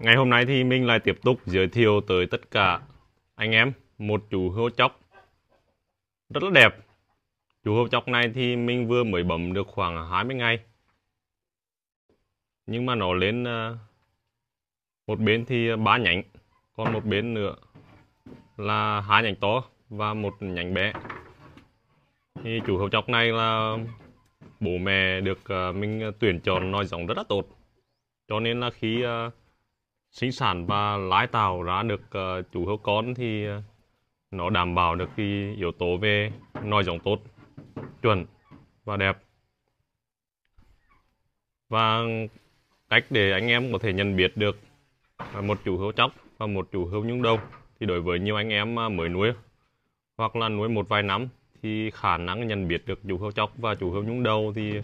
Ngày hôm nay thì mình lại tiếp tục giới thiệu tới tất cả anh em một chú hươu chóc rất là đẹp. Chú hươu chóc này thì mình vừa mới bấm được khoảng 20 ngày. Nhưng mà nó lên à, một bên thì ba nhánh, còn một bên nữa là hai nhánh to và một nhánh bé. Thì chú hươu chóc này là bố mẹ được à, mình tuyển chọn nói giống rất là tốt. Cho nên là khi uh, sinh sản và lái tàu ra được uh, ờ, chú hươu con thì ờ, nó đảm bảo được cái yếu tố về nòi giống tốt, chuẩn và đẹp. Và cách để anh em có thể nhận biết được một chú hươu chóc và một chú hươu nhung đầu thì đối với nhiều anh em ờ, mới nuôi hoặc là nuôi một vài năm thì khả năng nhận biết được chú hươu chóc và chú hươu nhung đầu thì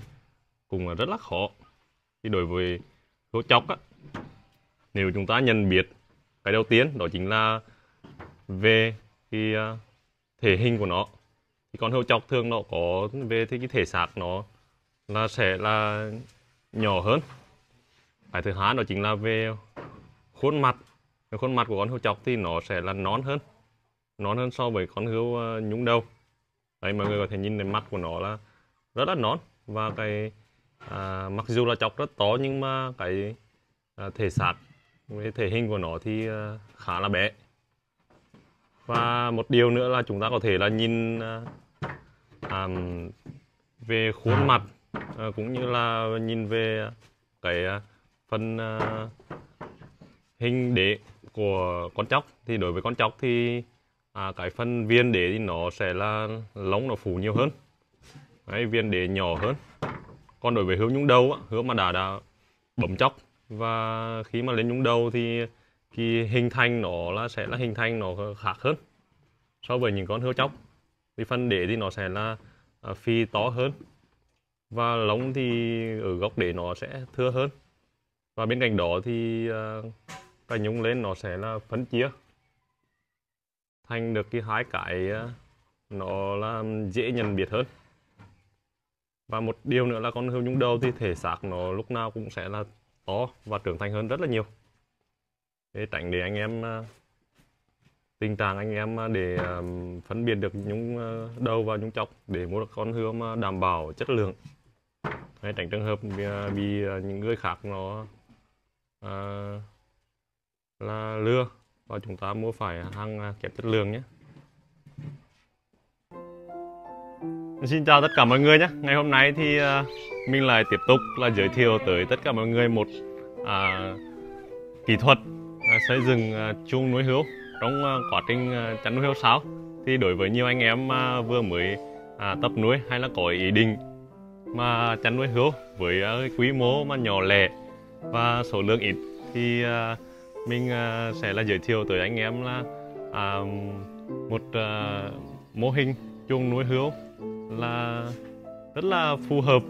cũng rất là khó. Thì đối với hươu chóc á, nếu chúng ta nhận biết cái đầu tiên đó chính là về cái à, thể hình của nó thì con hươu chọc thường nó có về thì cái thể xác nó là sẽ là nhỏ hơn cái thứ hai đó chính là về khuôn mặt cái khuôn mặt của con hươu chọc thì nó sẽ là nón hơn nón hơn so với con hươu à, nhúng đầu đấy mọi người có thể nhìn thấy mắt của nó là rất là nón và cái à, mặc dù là chọc rất to nhưng mà cái à, thể xác với thể hình của nó thì ờ, khá là bé và một điều nữa là chúng ta có thể là nhìn à, về khuôn mặt à, cũng như là nhìn về cái phần à, hình đế của con chóc thì đối với con chóc thì à, cái phần viên đế thì nó sẽ là lóng nó phủ nhiều hơn Đấy, viên đế nhỏ hơn còn đối với hướng nhung đầu á hướng mà đã đã bấm chóc và khi mà lên nhúng đầu thì cái hình thành nó là sẽ là hình thành nó khác hơn so với những con hươu chóc thì phần đế thì nó sẽ là à, phi to hơn và lóng thì ở góc đế nó sẽ thưa hơn và bên cạnh đó thì à, cái nhúng lên nó sẽ là phấn chia thành được cái hai cái à, nó là dễ nhận biệt hơn và một điều nữa là con hươu nhúng đầu thì thể xác nó lúc nào cũng sẽ là to và trưởng thành hơn rất là nhiều để tránh để anh em ờ, tình trạng anh em ờ, để ờ, phân biệt được những đầu và những chọc để mua được con hươu đảm bảo chất lượng hay tránh trường hợp bị những người khác nó à, là lừa và chúng ta mua phải hàng kém chất lượng nhé Xin chào tất cả mọi người nhé. Ngày hôm nay thì uh, mình lại tiếp tục là giới thiệu tới tất cả mọi người một uh, kỹ thuật uh, xây dựng uh, à, chuông nuôi hươu trong uh, quá trình uh, chăn nuôi hươu sáo. Thì đối với nhiều anh em uh, vừa mới uh, tập nuôi hay là có ý định mà chăn nuôi hươu với uh, quy mô mà nhỏ lẻ và số lượng ít thì uh, mình uh, sẽ là giới thiệu tới anh em là uh, một uh, mô hình chuồng nuôi hươu là rất là phù hợp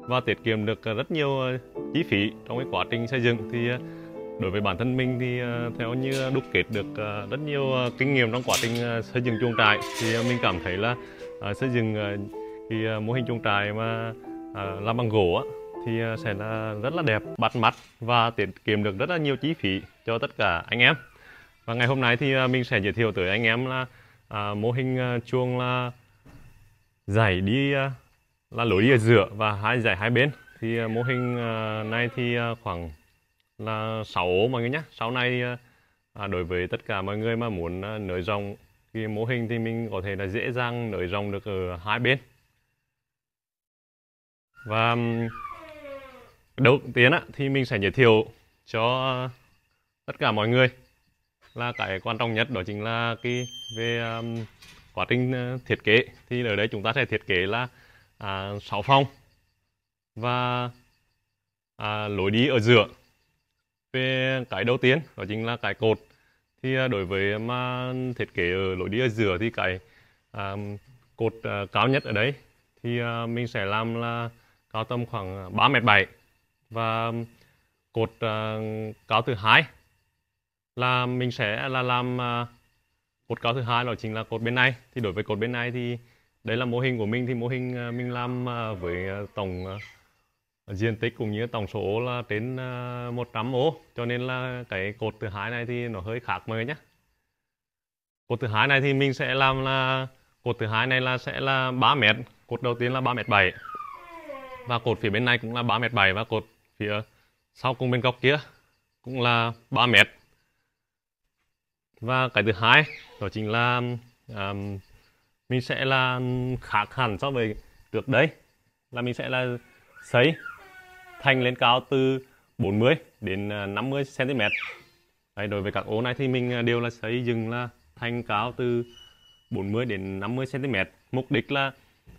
và tiết kiệm được rất nhiều ờ, chi phí trong cái quá trình xây dựng thì ờ, đối với bản thân mình thì ờ, theo như đúc kết được rất nhiều kinh nghiệm trong quá trình xây dựng chuồng trại thì mình cảm thấy là xây dựng cái mô hình chuồng trại mà làm bằng gỗ thì sẽ là rất là đẹp bắt mắt và tiết kiệm được rất là nhiều chi phí cho tất cả anh em và ngày hôm nay thì mình sẽ giới thiệu tới anh em là mô hình chuồng là giải đi ờ, là lối đi ở giữa và hai giải hai bên thì ờ, mô hình ờ, này thì khoảng là 6 ố mọi người nhé sau này à, đối với tất cả mọi người mà muốn nới rộng cái mô hình thì mình có thể là dễ dàng nới rộng được ở hai bên và đầu tiên á, thì mình sẽ giới thiệu cho tất cả mọi người là cái quan trọng nhất đó chính là cái về um, quá trình ờ, thiết kế thì ở đây chúng ta sẽ thiết kế là à, 6 phòng và à, lối đi ở giữa về cái đầu tiên đó chính là cái cột thì à, đối với mà thiết kế ở lối đi ở giữa thì cái à, cột à, cao nhất ở đấy thì à, mình sẽ làm là cao tầm khoảng 3 mét 7 và cột à, cao thứ hai là mình sẽ là làm à, cột cao thứ hai đó chính là cột bên này thì đối với cột bên này thì đây là mô hình của mình thì mô hình ờ, mình làm ờ, với ờ, tổng diện tích cũng như tổng số là đến 100 ô cho nên là cái cột thứ hai này thì nó hơi khác mới nhé cột thứ hai này thì mình sẽ làm là cột thứ hai này là sẽ là 3 mét cột đầu tiên là 3 mét 7 và cột phía bên này cũng là 3 mét 7 và cột phía sau cùng bên góc kia cũng là 3 mét và cái thứ hai đó chính là um, mình sẽ là khác hẳn so với trước đấy là mình sẽ là xây thành lên cao từ 40 đến 50 ờ, cm đấy, đối với các ô này thì mình ờ, đều là xây dựng là thành cao từ 40 đến 50 cm mục đích là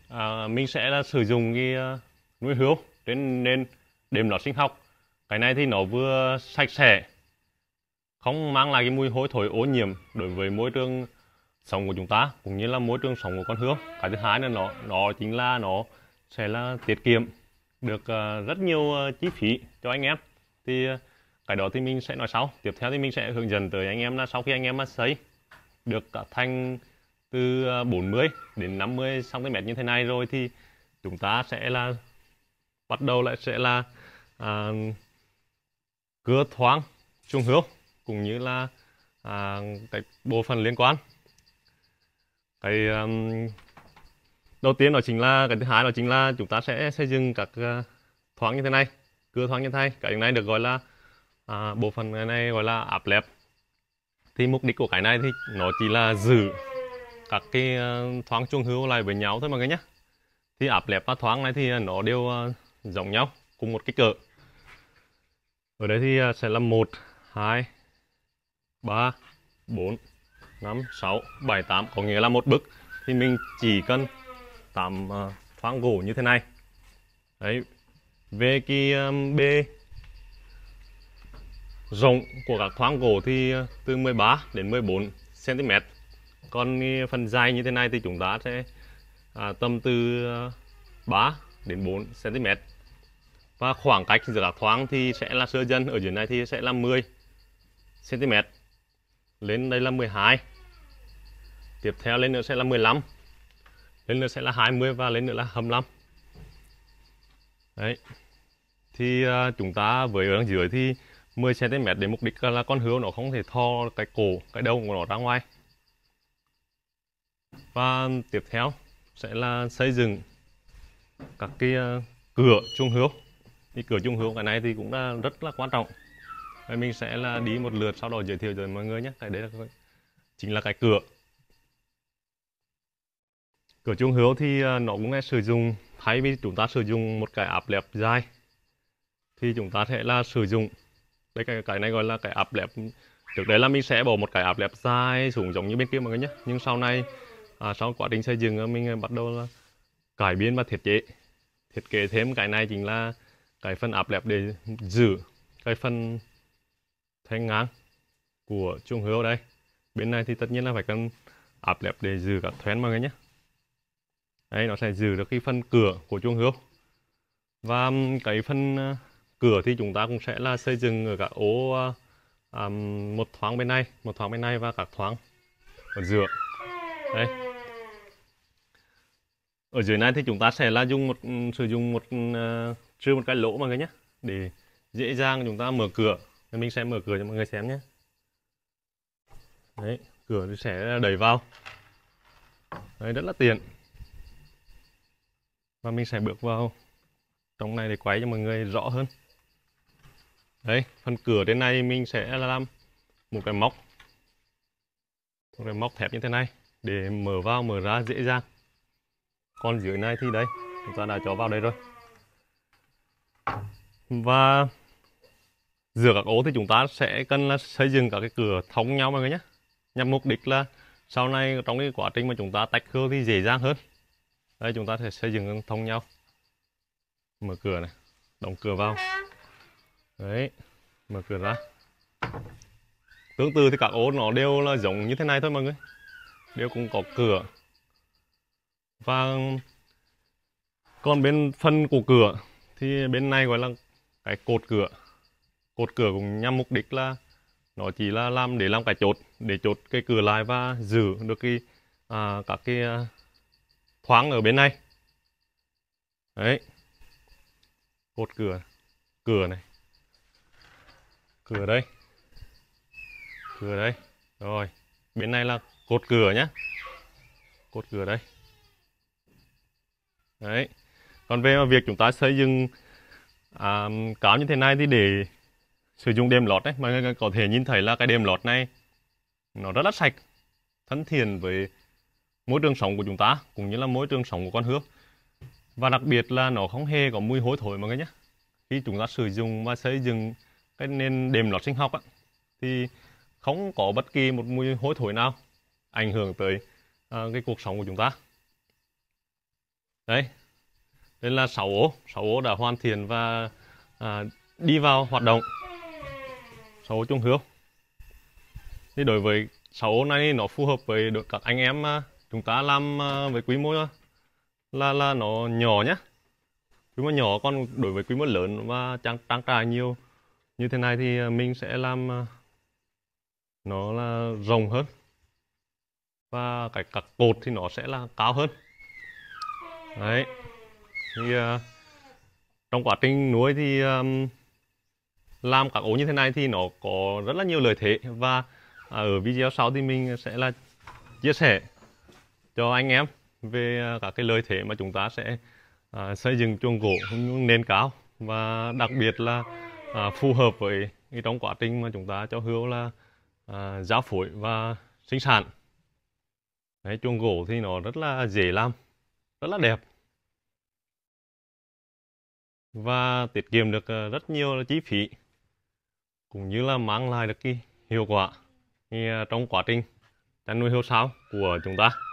à, mình sẽ là sử dụng cái uh, nuôi hươu trên nền đệm lót sinh học cái này thì nó vừa sạch sẽ không mang lại cái mùi hôi thối ô nhiễm đối với môi trường sống của chúng ta cũng như là môi trường sống của con hươu cái thứ hai là nó nó chính là nó sẽ là tiết kiệm được ờ, rất nhiều ờ, chi phí cho anh em thì ờ, cái đó thì mình sẽ nói sau tiếp theo thì mình sẽ hướng dẫn tới anh em là sau khi anh em mà xây được cả thanh từ 40 đến 50 cm như thế này rồi thì chúng ta sẽ là bắt đầu lại sẽ là à, cưa thoáng chuồng hươu cũng như là à, cái bộ phận liên quan cái um, đầu tiên đó chính là cái thứ hai đó chính là chúng ta sẽ xây dựng các uh, thoáng như thế này cửa thoáng như thế này cái này được gọi là à, bộ phận này gọi là áp lẹp thì mục đích của cái này thì nó chỉ là giữ các cái uh, thoáng chuông hưu lại với nhau thôi mà cái nhé thì áp lẹp và thoáng này thì nó đều uh, giống nhau cùng một cái cỡ ở đây thì sẽ là một hai 3 4 5 6 7 8 có nghĩa là một bức thì mình chỉ cần tạm phang ờ, gỗ như thế này đấy về cái b rộng của các khoang gỗ thì ờ, từ 13 đến 14 cm còn phần dài như thế này thì chúng ta sẽ à, tầm từ 3 ờ, đến 4 cm và khoảng cách giữa các thoáng thì sẽ là sơ dân ở dưới này thì sẽ là 10 cm lên đây là 12 tiếp theo lên nữa sẽ là 15 lên nữa sẽ là 20 và lên nữa là 25 đấy thì uh, chúng ta với ở dưới thì 10 cm để mục đích là con hươu nó không thể thò cái cổ cái đầu của nó ra ngoài và tiếp theo sẽ là xây dựng các cái uh, cửa trung hươu thì cửa trung hươu cái này thì cũng là rất là quan trọng và mình sẽ là đi một lượt sau đó giới thiệu cho mọi người nhé cái đấy là chính là cái cửa cửa chuông hữu thì à, nó cũng sẽ sử dụng thay vì chúng ta sử dụng một cái áp lẹp dài thì chúng ta sẽ là sử dụng đây cái, cái này gọi là cái áp lẹp trước đấy là mình sẽ bỏ một cái áp lẹp dài xuống giống như bên kia mọi người nhé nhưng sau này à, sau quá trình xây dựng mình à, bắt đầu là cải biến và thiết kế thiết kế thêm cái này chính là cái phần áp lẹp để giữ cái phần thanh ngang của chuông hươu đây bên này thì tất nhiên là phải cần áp lép để giữ các thoen mọi người nhé đây nó sẽ giữ được cái phần cửa của chuông hươu và cái phần à, cửa thì chúng ta cũng sẽ là xây dựng ở các ố um, một thoáng bên này một thoáng bên này và các thoáng ở giữa đây ở dưới này thì chúng ta sẽ là dùng một sử dụng một uh, trừ một cái lỗ mọi người nhé để dễ dàng chúng ta mở cửa mình sẽ mở cửa cho mọi người xem nhé đấy cửa sẽ đẩy vào đấy rất là tiện và mình sẽ bước vào trong này để quay cho mọi người rõ hơn đấy phần cửa trên này mình sẽ làm một cái móc một cái móc thép như thế này để mở vào mở ra dễ dàng còn dưới này thì đây chúng ta đã cho vào đây rồi và giữa các ô thì chúng ta sẽ cần là xây dựng các cái cửa thông nhau mọi người nhé nhằm mục đích là sau này trong cái quá trình mà chúng ta tách khô thì dễ dàng hơn đây chúng ta sẽ xây dựng thông nhau mở cửa này đóng cửa vào đấy mở cửa ra tương tự thì các ô nó đều là giống như thế này thôi mọi người đều cũng có cửa và còn bên phân của cửa thì bên này gọi là cái cột cửa cột cửa cũng nhằm mục đích là nó chỉ là làm để làm cái chốt để chốt cái cửa lại và giữ được cái à, các cái à, thoáng ở bên này đấy cột cửa cửa này cửa đây cửa đây rồi bên này là cột cửa nhá cột cửa đây đấy còn về việc chúng ta xây dựng à, cáo như thế này thì để sử dụng đệm lót đấy mọi người có thể nhìn thấy là cái đệm lót này nó rất là sạch thân thiện với môi trường sống của chúng ta cũng như là môi trường sống của con hươu và đặc biệt là nó không hề có mùi hôi thối mọi người nhé khi chúng ta sử dụng và xây dựng cái nền đệm lót sinh học á, thì không có bất kỳ một mùi hôi thối nào ảnh hưởng tới à, cái cuộc sống của chúng ta đấy đây là 6 ố 6 ố đã hoàn thiện và à, đi vào hoạt động sáu ô trung hương thì đối với sáu ô này nó phù hợp với được các anh em à, chúng ta làm à, với quy mô à, là là nó nhỏ nhá quy mô nhỏ còn đối với quy mô lớn và trang trang trại nhiều như thế này thì mình sẽ làm nó là rồng hơn và cái các cột thì nó sẽ là cao hơn đấy thì uh, trong quá trình nuôi thì um, làm các ổ như thế này thì nó có rất là nhiều lợi thế và à, ở video sau thì mình sẽ là chia sẻ cho anh em về à, các cái lợi thế mà chúng ta sẽ à, xây dựng chuồng gỗ nền cao và đặc biệt là à, phù hợp với trong quá trình mà chúng ta cho hươu là à, giao phối và sinh sản Đấy, chuồng gỗ thì nó rất là dễ làm rất là đẹp và tiết kiệm được à, rất nhiều chi phí cũng như là mang lại được cái hiệu quả à, trong quá trình chăn nuôi heo sáo của chúng ta